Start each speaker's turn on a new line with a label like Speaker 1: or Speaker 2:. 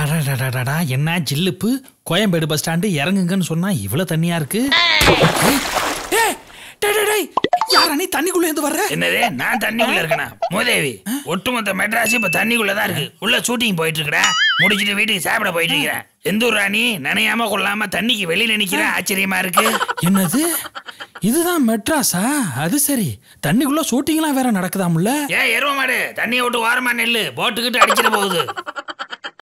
Speaker 1: அடடடடா என்ன ஜில்லுப்பு கோயம்பேடு பஸ் ஸ்டாண்டு இறங்குங்கன்னு சொன்னா இவ்வளவு தண்ணியா
Speaker 2: இருக்கு யாரணி தண்ணிக்குள்ள இருந்து வர்ற நான் ஒட்டுமொத்த தான் இருக்கு ஷூட்டிங் வீட்டுக்கு சாப்பிட ராணி நனையாம தண்ணிக்கு இருக்கு
Speaker 3: என்னது இதுதான் மெட்ராஸா அது சரி ஏ மாடு
Speaker 4: தண்ணியை விட்டு ஓரமா போட்டுக்கிட்டு அடிச்சிட போகுது